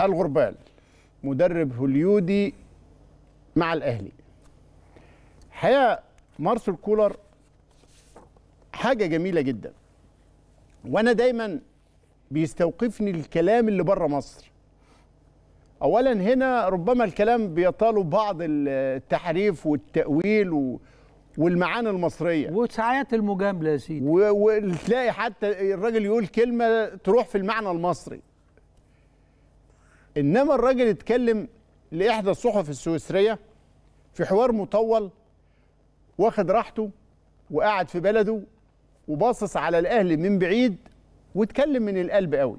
الغربال مدرب هوليودي مع الاهلي الحقيقه مارسل كولر حاجه جميله جدا وانا دايما بيستوقفني الكلام اللي بره مصر اولا هنا ربما الكلام بيطالوا بعض التحريف والتاويل و... والمعاني المصريه وساعات المجامله يا سيدي وتلاقي حتى الراجل يقول كلمه تروح في المعنى المصري انما الراجل اتكلم لاحدى الصحف السويسريه في حوار مطول واخد راحته وقاعد في بلده وباصص على الاهلي من بعيد واتكلم من القلب قوي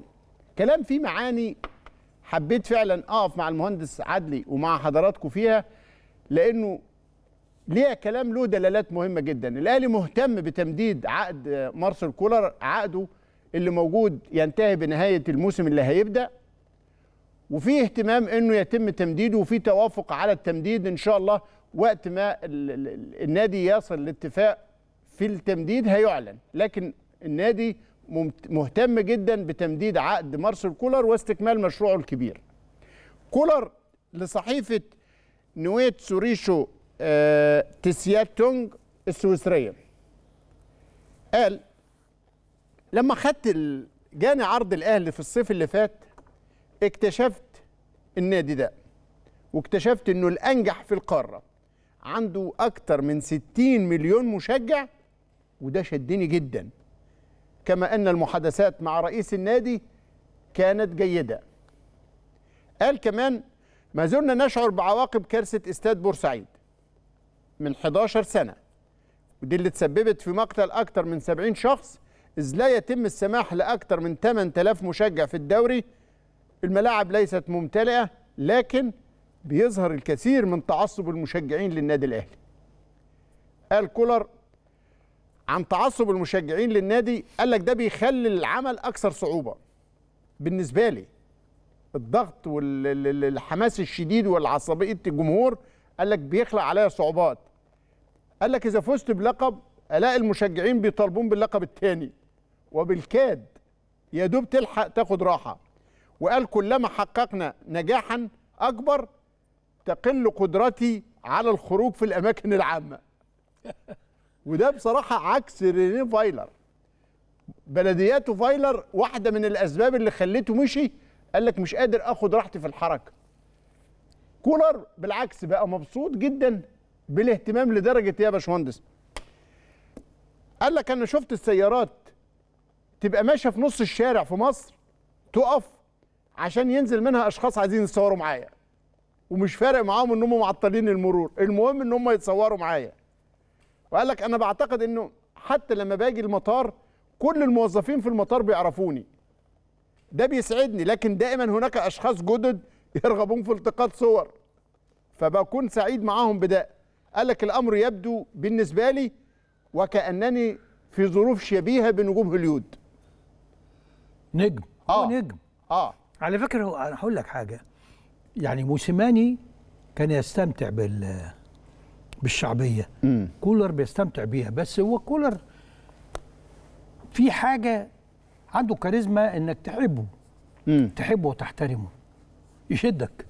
كلام فيه معاني حبيت فعلا اقف مع المهندس عدلي ومع حضراتكم فيها لانه ليها كلام له دلالات مهمه جدا الاهلي مهتم بتمديد عقد مارسيل كولر عقده اللي موجود ينتهي بنهايه الموسم اللي هيبدا وفي اهتمام انه يتم تمديده وفي توافق على التمديد ان شاء الله وقت ما النادي يصل لاتفاق في التمديد هيعلن لكن النادي مهتم جدا بتمديد عقد مارسيل كولر واستكمال مشروعه الكبير كولر لصحيفه نويت سوريشو آه تسياتونج السويسريه قال لما خدت جاني عرض الاهلي في الصيف اللي فات اكتشفت النادي ده واكتشفت انه الانجح في القاره عنده اكتر من 60 مليون مشجع وده شدني جدا كما ان المحادثات مع رئيس النادي كانت جيده قال كمان ما زلنا نشعر بعواقب كارثه استاد بورسعيد من 11 سنه ودي اللي تسببت في مقتل اكتر من 70 شخص اذ لا يتم السماح لاكتر من 8000 مشجع في الدوري الملاعب ليست ممتلئه لكن بيظهر الكثير من تعصب المشجعين للنادي الاهلي قال كولر عن تعصب المشجعين للنادي قال لك ده بيخلي العمل اكثر صعوبه بالنسبه لي الضغط والحماس الشديد والعصبيه الجمهور قال لك بيخلق عليا صعوبات قال لك اذا فزت بلقب الاقي المشجعين بيطالبون باللقب الثاني وبالكاد يا دوب تلحق تاخد راحه وقال كلما حققنا نجاحا اكبر تقل قدرتي على الخروج في الاماكن العامه وده بصراحه عكس رينيه فايلر بلدياته فايلر واحده من الاسباب اللي خليته مشي قال لك مش قادر اخد راحتي في الحركه كولر بالعكس بقى مبسوط جدا بالاهتمام لدرجه يا باشمهندس قال لك انا شفت السيارات تبقى ماشيه في نص الشارع في مصر تقف عشان ينزل منها اشخاص عايزين يتصوروا معايا ومش فارق معاهم ان هم معطلين المرور المهم ان هم يتصوروا معايا وقال لك انا بعتقد انه حتى لما باجي المطار كل الموظفين في المطار بيعرفوني ده بيسعدني لكن دائما هناك اشخاص جدد يرغبون في التقاط صور فبكون سعيد معاهم بده قال لك الامر يبدو بالنسبه لي وكانني في ظروف شبيهه بنجوم هوليود نجم اه نجم اه على فكره هو انا هقول لك حاجه يعني موسيماني كان يستمتع بال بالشعبيه مم. كولر بيستمتع بيها بس هو كولر في حاجه عنده كاريزما انك تحبه مم. تحبه وتحترمه يشدك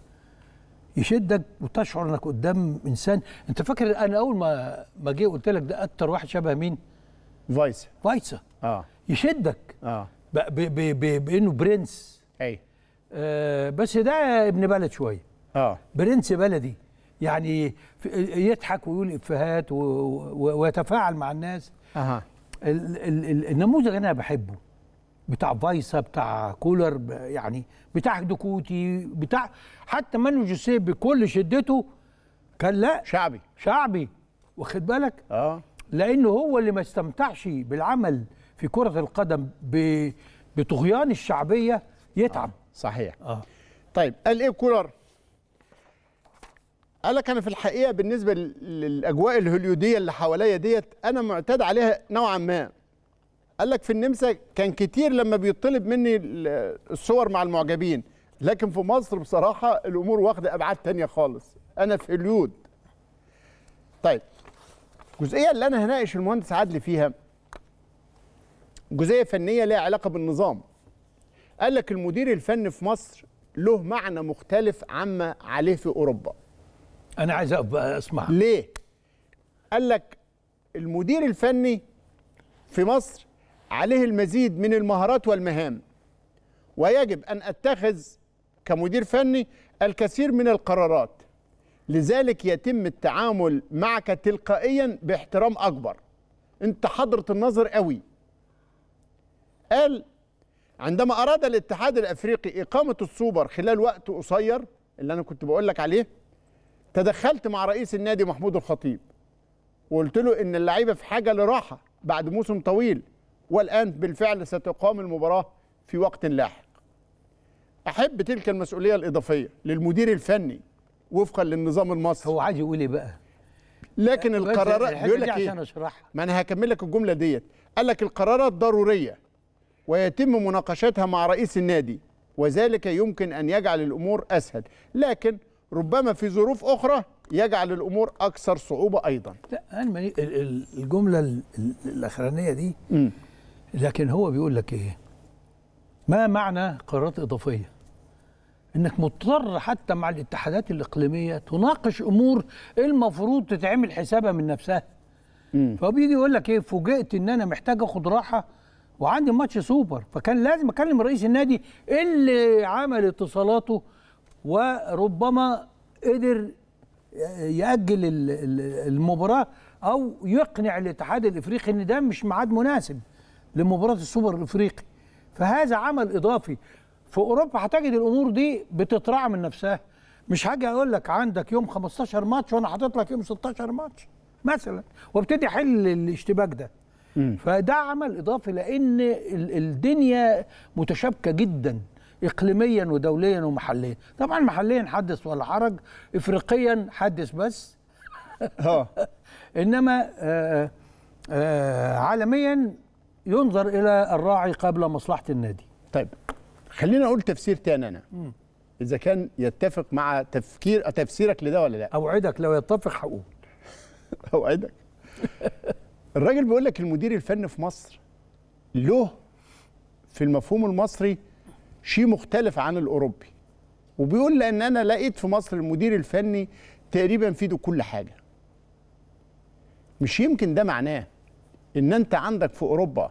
يشدك وتشعر انك قدام انسان انت فاكر انا اول ما ما جه قلت لك ده اكتر واحد شبه مين فايسا فايسا اه يشدك اه بانه برنس اي آه بس ده ابن بلد شويه اه برنس بلدي يعني يضحك ويقول افيهات ويتفاعل مع الناس اها النموذج انا بحبه بتاع فايسا بتاع كولر يعني بتاع دكوتي بتاع حتى مانو جوسيه بكل شدته كان لا شعبي شعبي واخد بالك اه لانه هو اللي ما استمتعش بالعمل في كره القدم بطغيان الشعبيه يتعب صحيح اه طيب ايه كولر قال لك انا في الحقيقه بالنسبه للاجواء الهوليوديه اللي حواليا ديت انا معتاد عليها نوعا ما قال لك في النمسا كان كتير لما بيطلب مني الصور مع المعجبين لكن في مصر بصراحه الامور واخده ابعاد تانية خالص انا في هوليود طيب الجزئيه اللي انا هناقش المهندس عدلي فيها جزئيه فنيه ليها علاقه بالنظام قال لك المدير الفني في مصر له معنى مختلف عما عليه في اوروبا انا عايز اسمع ليه قال لك المدير الفني في مصر عليه المزيد من المهارات والمهام ويجب ان اتخذ كمدير فني الكثير من القرارات لذلك يتم التعامل معك تلقائيا باحترام اكبر انت حضره النظر قوي قال عندما أراد الاتحاد الأفريقي إقامة السوبر خلال وقت قصير اللي أنا كنت بقول لك عليه تدخلت مع رئيس النادي محمود الخطيب وقلت له إن اللعيبة في حاجة لراحة بعد موسم طويل والآن بالفعل ستقام المباراة في وقت لاحق أحب تلك المسؤولية الإضافية للمدير الفني وفقا للنظام المصري هو عايز يقول إيه بقى؟ لكن القرارات بيقول لك إيه؟ ما أنا هكمل لك الجملة ديت قال لك القرارات ضرورية ويتم مناقشتها مع رئيس النادي وذلك يمكن أن يجعل الأمور أسهل لكن ربما في ظروف أخرى يجعل الأمور أكثر صعوبة أيضا لا أنا الجملة الأخرانية دي لكن هو بيقول لك إيه ما معنى قرارات إضافية انك مضطر حتى مع الاتحادات الاقليميه تناقش امور المفروض تتعمل حسابها من نفسها فبيجي يقول لك ايه فوجئت ان انا محتاج اخد راحه وعندي ماتش سوبر فكان لازم اكلم رئيس النادي اللي عمل اتصالاته وربما قدر ياجل المباراه او يقنع الاتحاد الافريقي ان ده مش ميعاد مناسب لمباراه السوبر الافريقي فهذا عمل اضافي في اوروبا هتجد الامور دي بتترعى من نفسها مش هاجي اقول لك عندك يوم 15 ماتش وانا حاطط لك يوم 16 ماتش مثلا وابتدي احل الاشتباك ده فده عمل اضافي لان الدنيا متشابكه جدا اقليميا ودوليا ومحليا طبعا محليا حدث ولا حرج افريقيا حدث بس اه انما آآ آه، آآ آه، عالميا ينظر الى الراعي قبل مصلحه النادي طيب خلينا اقول تفسير تاني انا م. اذا كان يتفق مع تفكير تفسيرك لده ولا لا اوعدك لو يتفق هقول اوعدك الراجل بيقول لك المدير الفني في مصر له في المفهوم المصري شيء مختلف عن الاوروبي وبيقول لان انا لقيت في مصر المدير الفني تقريبا في كل حاجه مش يمكن ده معناه ان انت عندك في اوروبا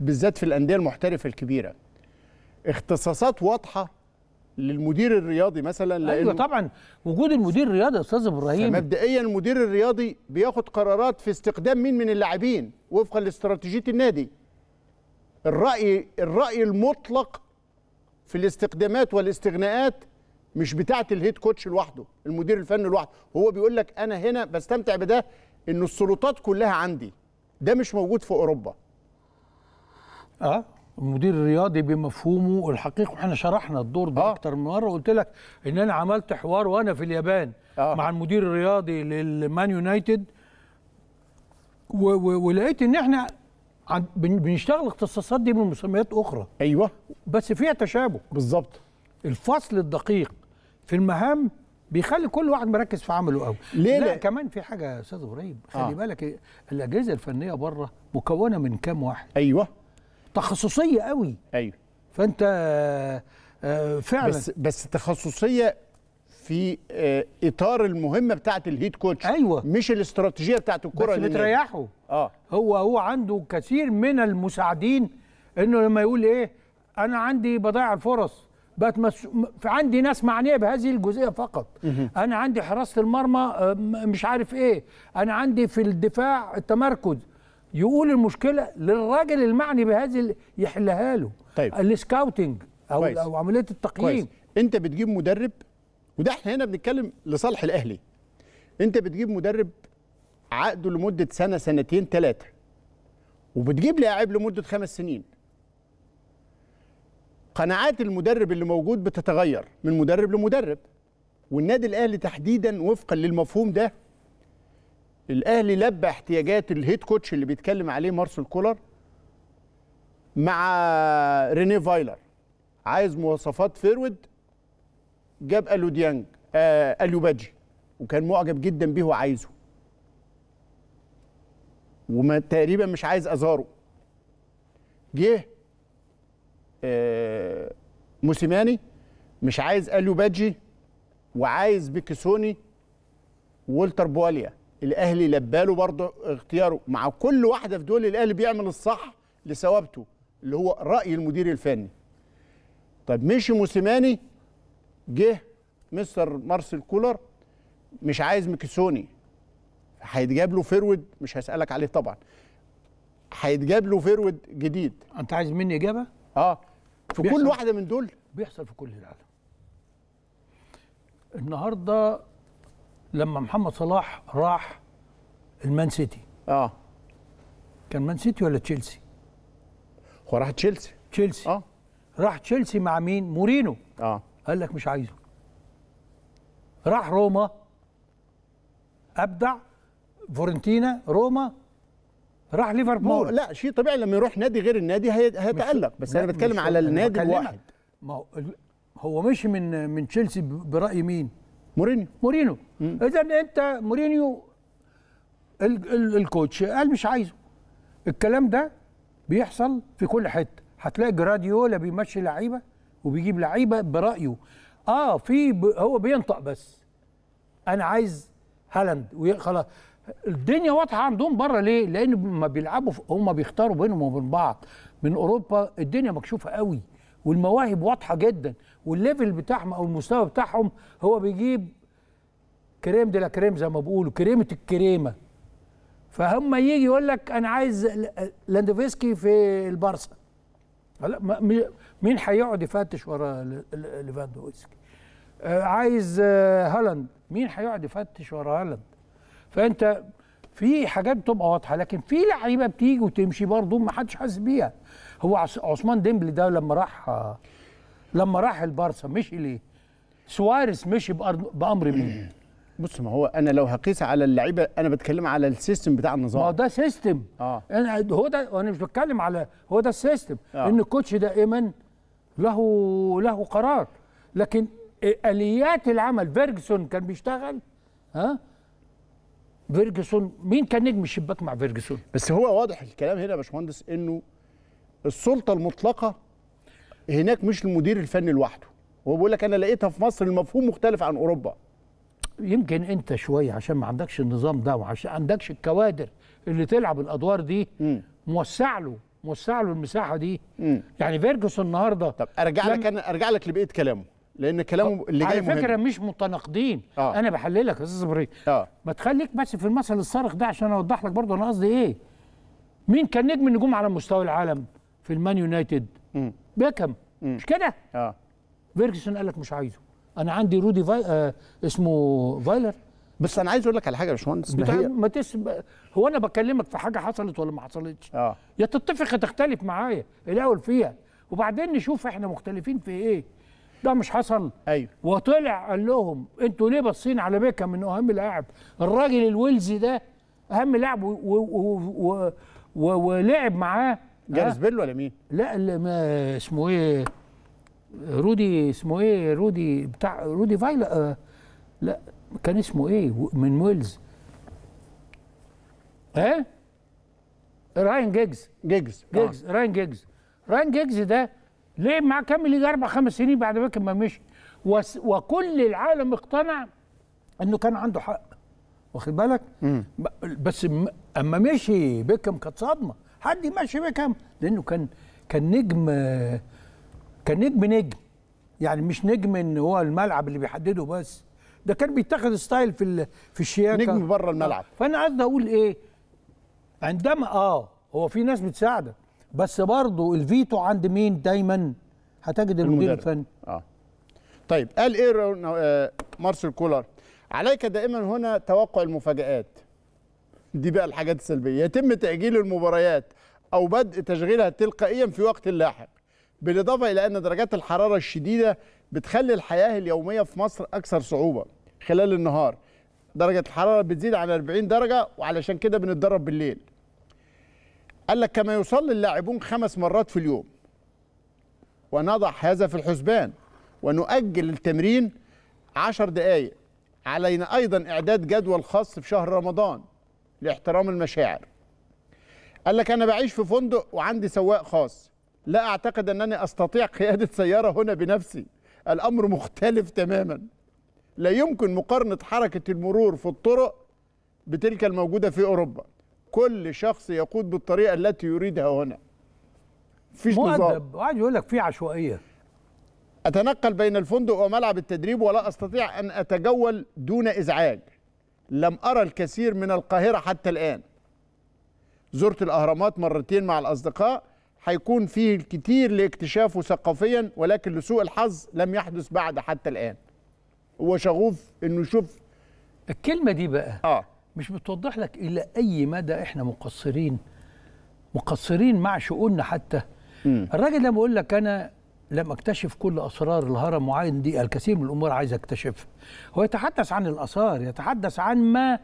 بالذات في الانديه المحترفه الكبيره اختصاصات واضحه للمدير الرياضي مثلا أيوة لانه ايوه طبعا وجود المدير الرياضي يا استاذ ابراهيم مبدئيا المدير الرياضي بياخد قرارات في استخدام مين من اللاعبين وفقا لاستراتيجيه النادي الراي الراي المطلق في الاستخدامات والاستغناءات مش بتاعه الهيد كوتش لوحده المدير الفني لوحده هو بيقول لك انا هنا بستمتع بده ان السلطات كلها عندي ده مش موجود في اوروبا اه المدير الرياضي بمفهومه الحقيقي واحنا شرحنا الدور ده آه. اكتر من مره قلت لك ان انا عملت حوار وانا في اليابان آه. مع المدير الرياضي للمان يونايتد ولقيت ان احنا بنشتغل الاختصاصات دي بمسميات اخرى ايوه بس فيها تشابه بالظبط الفصل الدقيق في المهام بيخلي كل واحد مركز في عمله قوي ليه لا, لا كمان في حاجه يا استاذ ابراهيم خلي آه. بالك الاجهزه الفنيه بره مكونه من كام واحد ايوه تخصصيه قوي ايوه فانت آه، آه، فعلا بس بس تخصصيه في آه، اطار المهمه بتاعه الهيد كوتش أيوة. مش الاستراتيجيه بتاعه الكره اللي بتريحه اه هو هو عنده كثير من المساعدين انه لما يقول ايه انا عندي بضيع الفرص بقت مس... عندي ناس معنيه بهذه الجزئيه فقط انا عندي حراسه المرمى مش عارف ايه انا عندي في الدفاع التمركز يقول المشكله للراجل المعني بهذه يحلها له طيب السكاوتنج او كويس. او عمليه التقييم كويس. انت بتجيب مدرب وده احنا هنا بنتكلم لصالح الاهلي انت بتجيب مدرب عقده لمده سنه سنتين ثلاثه وبتجيب لاعب لمده خمس سنين قناعات المدرب اللي موجود بتتغير من مدرب لمدرب والنادي الاهلي تحديدا وفقا للمفهوم ده الاهلي لبى احتياجات الهيد كوتش اللي بيتكلم عليه مارسيل كولر مع ريني فايلر عايز مواصفات فيرود جاب الو ديانج آه اليو باجي وكان معجب جدا بيه وعايزه وما تقريبا مش عايز ازاره جه آه موسيماني مش عايز اليو باجي وعايز بيكسوني وولتر بواليا الاهلي لباله برضه اختياره مع كل واحده في دول الاهلي بيعمل الصح لثوابته اللي هو راي المدير الفني طب مشي موسيماني جه مستر مارسيل كولر مش عايز ميكسوني هيتجاب له فيرود مش هسالك عليه طبعا هيتجاب له فيرود جديد انت عايز مني اجابه اه في كل واحده من دول بيحصل في كل العالم النهارده لما محمد صلاح راح المان سيتي اه كان مان سيتي ولا تشيلسي؟ هو راح تشيلسي تشيلسي اه راح تشيلسي مع مين؟ مورينو اه قال لك مش عايزه راح روما ابدع فورنتينا روما راح ليفربول لا شيء طبيعي لما يروح نادي غير النادي هيتالق بس انا بتكلم على النادي الواحد ما هو هو مشي من من تشيلسي براي مين؟ مورينيو مورينيو اذا انت مورينيو ال ال الكوتش قال مش عايزه الكلام ده بيحصل في كل حته هتلاقي جراديولا بيمشي لعيبه وبيجيب لعيبه برايه اه في ب... هو بينطق بس انا عايز هالاند وخلاص الدنيا واضحه عندهم بره ليه؟ لان ما بيلعبوا هم بيختاروا بينهم وبين بعض من اوروبا الدنيا مكشوفه قوي والمواهب واضحه جدا والليفل بتاعهم او المستوى بتاعهم هو بيجيب كريم دي لا كريم زي ما بيقولوا كريمه الكريمه فهم يجي يقول لك انا عايز لاندوفسكي في البارسا لا مين هيقعد يفتش ورا ليفاندوفسكي آه، عايز آه، هالاند مين هيقعد يفتش ورا هالاند فانت في حاجات بتبقى واضحه لكن في لعيبه بتيجي وتمشي برضه ما حدش حاسس بيها هو عثمان ديمبلي ده لما راح لما راح البارسا مشي ليه سواريز مشي بامر مين بص ما هو انا لو هقيس على اللعيبه انا بتكلم على السيستم بتاع النظام ما هو ده سيستم اه انا هو ده وانا مش بتكلم على هو ده السيستم آه. ان الكوتش دائما له له قرار لكن اليات العمل فيرجسون كان بيشتغل ها فيرجسون مين كان نجم الشباك مع فيرجسون بس هو واضح الكلام هنا يا باشمهندس انه السلطه المطلقه هناك مش المدير الفني لوحده هو بيقول لك انا لقيتها في مصر المفهوم مختلف عن اوروبا يمكن انت شويه عشان ما عندكش النظام ده وعشان عندكش الكوادر اللي تلعب الادوار دي موسع له موسع له المساحه دي م. يعني فيرجسون النهارده طب ارجع لك انا ارجع لك لبقيه كلامه لان كلامه آه، اللي جاي على فكره مهم. مش متناقضين آه. انا بحللك يا استاذ ابراهيم آه. ما تخليك بس في المثل الصارخ ده عشان اوضح لك برضه انا قصدي ايه مين كان نجم النجوم على مستوى العالم في المان يونايتد بيكم مش كده اه فيرجسون قال لك مش عايزه انا عندي رودي فاي... آه اسمه فايلر بس انا عايز اقول لك على حاجه يا باشمهندس ما تسب... هو انا بكلمك في حاجه حصلت ولا ما حصلتش آه. يا تتفق يا تختلف معايا الاول فيها وبعدين نشوف احنا مختلفين في ايه ده مش حصل ايوه وطلع قال لهم انتوا ليه باصين على بيكم انه اهم لاعب الراجل الويلزي ده اهم لاعب ولعب معاه جارس بيل ولا مين؟ لا اللي ما اسمه ايه رودي اسمه ايه رودي بتاع رودي فايلا آه لا كان اسمه ايه من ويلز ها؟ راين جيجز جيجز جيجز آه. راين جيجز راين جيجز ده ليه معاه كمل يجي اربع خمس سنين بعد ما ما مشي وكل العالم اقتنع انه كان عنده حق واخد بالك بس اما مشي بيكم كانت صدمه حد يمشي بيكم لانه كان كان نجم كان نجم نجم يعني مش نجم ان هو الملعب اللي بيحدده بس ده كان بيتاخد ستايل في في الشياكه نجم بره الملعب فانا قصدي اقول ايه عندما اه هو في ناس بتساعدك بس برضه الفيتو عند مين دايما هتجد المدير الفني اه طيب قال ايه آه، مارسيل كولر عليك دائما هنا توقع المفاجآت دي بقى الحاجات السلبية يتم تأجيل المباريات أو بدء تشغيلها تلقائيا في وقت لاحق بالإضافة إلى أن درجات الحرارة الشديدة بتخلي الحياة اليومية في مصر أكثر صعوبة خلال النهار درجة الحرارة بتزيد عن 40 درجة وعلشان كده بنتدرب بالليل قال لك كما يصلي اللاعبون خمس مرات في اليوم ونضع هذا في الحسبان ونؤجل التمرين عشر دقائق علينا أيضا إعداد جدول خاص في شهر رمضان لاحترام المشاعر قال لك أنا بعيش في فندق وعندي سواق خاص لا أعتقد أنني أستطيع قيادة سيارة هنا بنفسي الأمر مختلف تماما لا يمكن مقارنة حركة المرور في الطرق بتلك الموجودة في أوروبا كل شخص يقود بالطريقه التي يريدها هنا مفيش نظام واحد يقول لك في عشوائيه اتنقل بين الفندق وملعب التدريب ولا استطيع ان اتجول دون ازعاج لم ارى الكثير من القاهره حتى الان زرت الاهرامات مرتين مع الاصدقاء هيكون فيه الكثير لاكتشافه ثقافيا ولكن لسوء الحظ لم يحدث بعد حتى الان هو شغوف انه يشوف الكلمه دي بقى اه مش بتوضح لك الى اي مدى احنا مقصرين مقصرين مع شؤوننا حتى الراجل لما بيقول لك انا لم اكتشف كل اسرار الهرم وعين دي الكثير من الامور عايز اكتشفها هو يتحدث عن الاثار يتحدث عن ما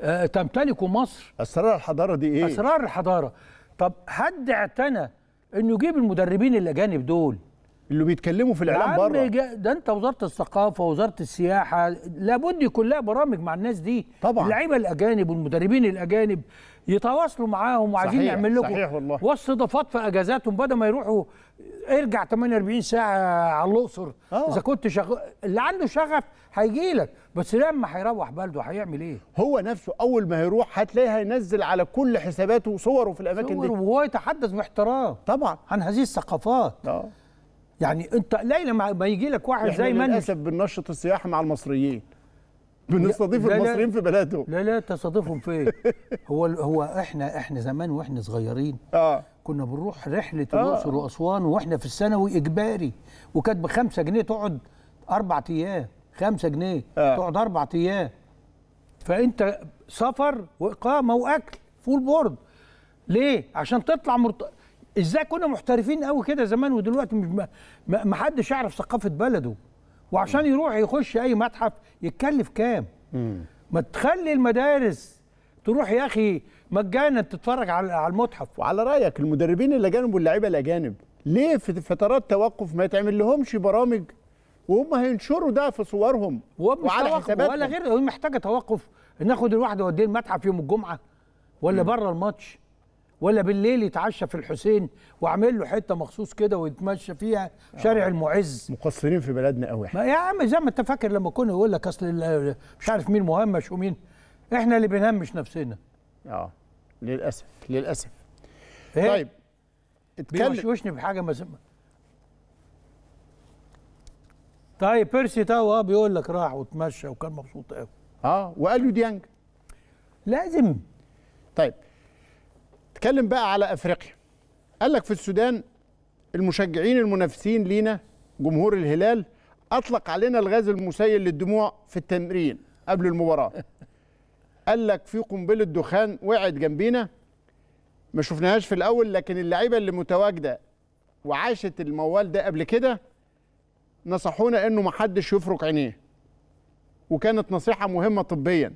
آه، تمتلكه مصر اسرار الحضاره دي ايه اسرار الحضاره طب حد اعتنى انه يجيب المدربين الاجانب دول اللي بيتكلموا في الاعلام بره ده انت وزاره الثقافه وزاره السياحه لابد يكون لها برامج مع الناس دي طبعا اللعيبه الاجانب والمدربين الاجانب يتواصلوا معاهم وعايزين يعمل لكم صحيح والله واستضافات في اجازاتهم بدل ما يروحوا ارجع 48 ساعه على الاقصر آه. اذا كنت شغ... اللي عنده شغف هيجي لك بس لما هيروح بلده هيعمل ايه هو نفسه اول ما هيروح هتلاقيه هينزل على كل حساباته وصوره في الاماكن دي وهو يتحدث باحترام طبعا عن هذه الثقافات آه. يعني انت ليلى ما يجي لك واحد زي ما للاسف بننشط السياحه مع المصريين بنستضيف المصريين في بلدهم لا لا تستضيفهم في ايه هو هو احنا احنا زمان واحنا صغيرين اه كنا بنروح رحله الاقصر آه. واسوان واحنا في الثانوي اجباري وكانت ب 5 جنيه تقعد اربع ايام 5 جنيه آه. تقعد اربع ايام فانت سفر واقامه واكل فول بورد ليه عشان تطلع مرتب ازاي كنا محترفين قوي كده زمان ودلوقتي مش ما حدش يعرف ثقافه بلده وعشان يروح يخش اي متحف يتكلف كام ما تخلي المدارس تروح يا اخي مجانا تتفرج على المتحف وعلى رايك المدربين الاجانب واللعيبه الاجانب ليه في فترات توقف ما يتعمل لهمش برامج وهم هينشروا ده في صورهم وعلى حساباتهم ولا غير محتاجه توقف ناخد الواحد يوديه المتحف يوم الجمعه ولا بره الماتش ولا بالليل يتعشى في الحسين واعمل له حته مخصوص كده ويتمشى فيها شارع آه. المعز مقصرين في بلدنا قوي ما يا عم زي ما انت فاكر لما كنا يقول لك اصل مش عارف مين مهمش ومين احنا اللي بنهمش نفسنا اه للاسف للاسف إيه؟ طيب اتكلم بيوشوشني بحاجه ما سمع. طيب بيرسي تاو اه بيقول لك راح وتمشى وكان مبسوط قوي اه وقال له ديانج لازم طيب اتكلم بقى على افريقيا قال لك في السودان المشجعين المنافسين لينا جمهور الهلال اطلق علينا الغاز المسيل للدموع في التمرين قبل المباراه قال لك في قنبله دخان وقعت جنبينا ما شفناهاش في الاول لكن اللعيبه اللي متواجده وعاشت الموال ده قبل كده نصحونا انه ما حدش يفرك عينيه وكانت نصيحه مهمه طبيا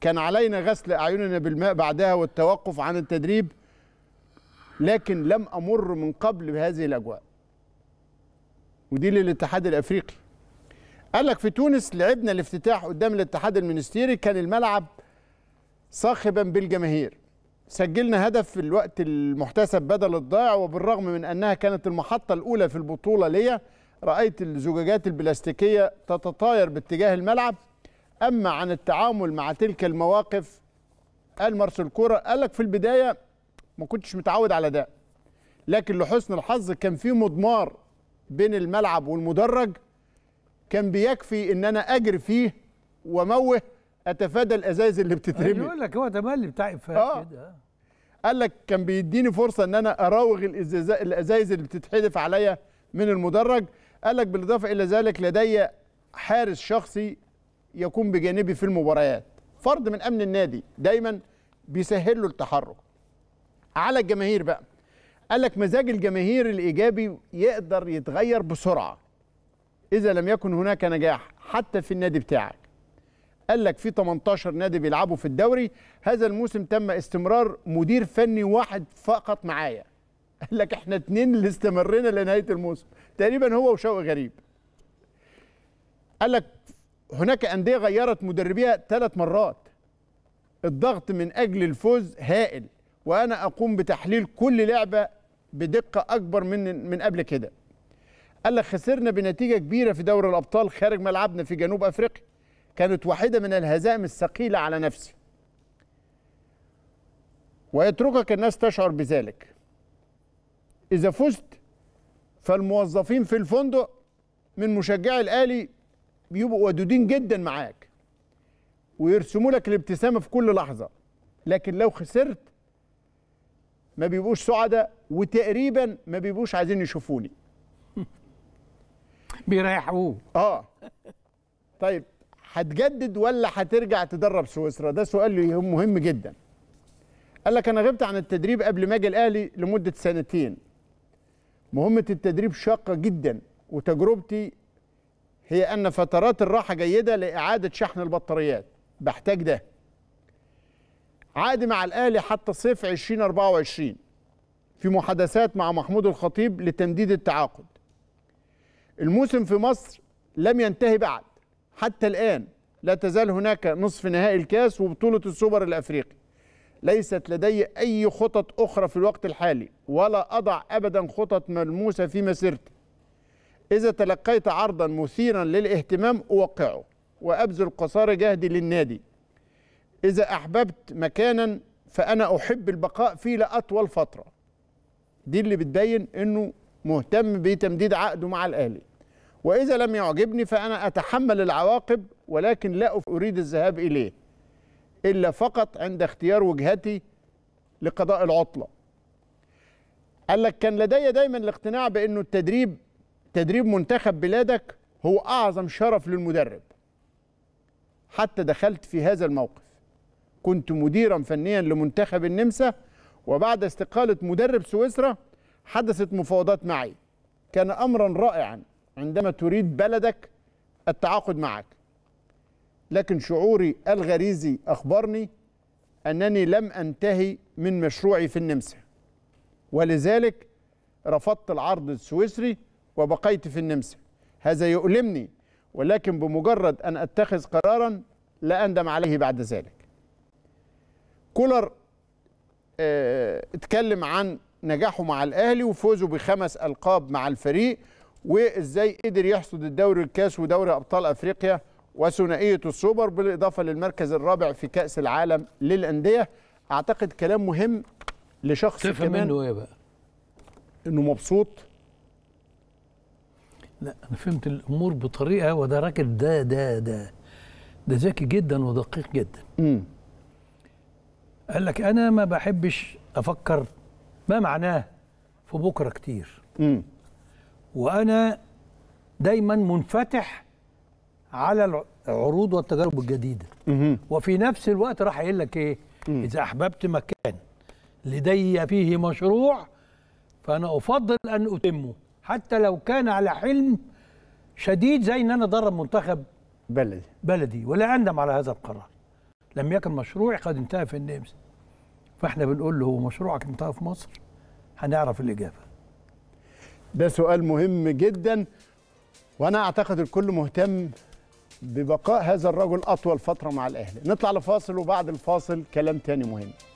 كان علينا غسل أعيننا بالماء بعدها والتوقف عن التدريب لكن لم أمر من قبل بهذه الأجواء ودي للاتحاد الأفريقي قال لك في تونس لعبنا الافتتاح قدام الاتحاد المنستيري كان الملعب صاخبا بالجماهير سجلنا هدف في الوقت المحتسب بدل الضائع وبالرغم من أنها كانت المحطة الأولى في البطولة ليا رأيت الزجاجات البلاستيكية تتطاير باتجاه الملعب أما عن التعامل مع تلك المواقف قال مارسيل كورة قال لك في البداية ما كنتش متعود على ده لكن لحسن الحظ كان في مضمار بين الملعب والمدرج كان بيكفي ان انا اجري فيه واموه اتفادى الازايز اللي بتترمي أيوة، يقول لك هو تملي بتاع آه. كده قال لك كان بيديني فرصه ان انا اراوغ الازايز اللي بتتحدف عليا من المدرج قال لك بالاضافه الى ذلك لدي حارس شخصي يكون بجانبي في المباريات فرد من امن النادي دايما بيسهل له التحرك على الجماهير بقى قال لك مزاج الجماهير الايجابي يقدر يتغير بسرعه اذا لم يكن هناك نجاح حتى في النادي بتاعك قال لك في 18 نادي بيلعبوا في الدوري هذا الموسم تم استمرار مدير فني واحد فقط معايا قال لك احنا اتنين اللي استمرينا لنهايه الموسم تقريبا هو وشوقي غريب قال لك هناك أندية غيرت مدربيها ثلاث مرات الضغط من أجل الفوز هائل وأنا أقوم بتحليل كل لعبة بدقة أكبر من من قبل كده قال لك خسرنا بنتيجة كبيرة في دوري الأبطال خارج ملعبنا في جنوب أفريقيا كانت واحدة من الهزائم الثقيلة على نفسي ويتركك الناس تشعر بذلك إذا فزت فالموظفين في الفندق من مشجعي الأهلي بيبقوا ودودين جدا معاك ويرسموا لك الابتسامه في كل لحظه لكن لو خسرت ما بيبقوش سعداء وتقريبا ما بيبقوش عايزين يشوفوني بيريحوه اه طيب هتجدد ولا هترجع تدرب سويسرا ده سؤال مهم جدا قال لك انا غبت عن التدريب قبل ما اجي الاهلي لمده سنتين مهمه التدريب شاقه جدا وتجربتي هي أن فترات الراحة جيدة لإعادة شحن البطاريات بحتاج ده عادي مع الأهلي حتى صيف 2024 في محادثات مع محمود الخطيب لتمديد التعاقد الموسم في مصر لم ينتهي بعد حتى الآن لا تزال هناك نصف نهائي الكاس وبطولة السوبر الأفريقي ليست لدي أي خطط أخرى في الوقت الحالي ولا أضع أبدا خطط ملموسة في مسيرتي إذا تلقيت عرضا مثيرا للاهتمام أوقعه وأبذل قصارى جهدي للنادي إذا أحببت مكانا فأنا أحب البقاء فيه لأطول فترة دي اللي بتبين أنه مهتم بتمديد عقده مع الأهلي وإذا لم يعجبني فأنا أتحمل العواقب ولكن لا أريد الذهاب إليه إلا فقط عند اختيار وجهتي لقضاء العطلة قال لك كان لدي دايما الاقتناع بأنه التدريب تدريب منتخب بلادك هو أعظم شرف للمدرب حتى دخلت في هذا الموقف كنت مديرا فنيا لمنتخب النمسا وبعد استقالة مدرب سويسرا حدثت مفاوضات معي كان أمرا رائعا عندما تريد بلدك التعاقد معك لكن شعوري الغريزي أخبرني أنني لم أنتهي من مشروعي في النمسا ولذلك رفضت العرض السويسري وبقيت في النمسا هذا يؤلمني ولكن بمجرد أن أتخذ قرارا لا أندم عليه بعد ذلك كولر اه اتكلم عن نجاحه مع الأهلي وفوزه بخمس ألقاب مع الفريق وإزاي قدر يحصد الدوري الكاس ودوري أبطال أفريقيا وثنائية السوبر بالإضافة للمركز الرابع في كأس العالم للأندية أعتقد كلام مهم لشخص تفهم كمان منه إيه بقى؟ إنه مبسوط لا انا فهمت الامور بطريقه وده راجل ده ده ده ده ذكي جدا ودقيق جدا امم قال لك انا ما بحبش افكر ما معناه في بكره كتير امم وانا دايما منفتح على العروض والتجارب الجديده مم. وفي نفس الوقت راح قايل لك ايه مم. اذا احببت مكان لدي فيه مشروع فانا افضل ان اتمه حتى لو كان على حلم شديد زي ان انا ادرب منتخب بلدي بلدي ولا اندم على هذا القرار لم يكن مشروعي قد انتهى في النمسا فاحنا بنقول له هو مشروعك انتهى في مصر هنعرف الاجابه ده سؤال مهم جدا وانا اعتقد الكل مهتم ببقاء هذا الرجل اطول فتره مع الاهلي نطلع لفاصل وبعد الفاصل كلام تاني مهم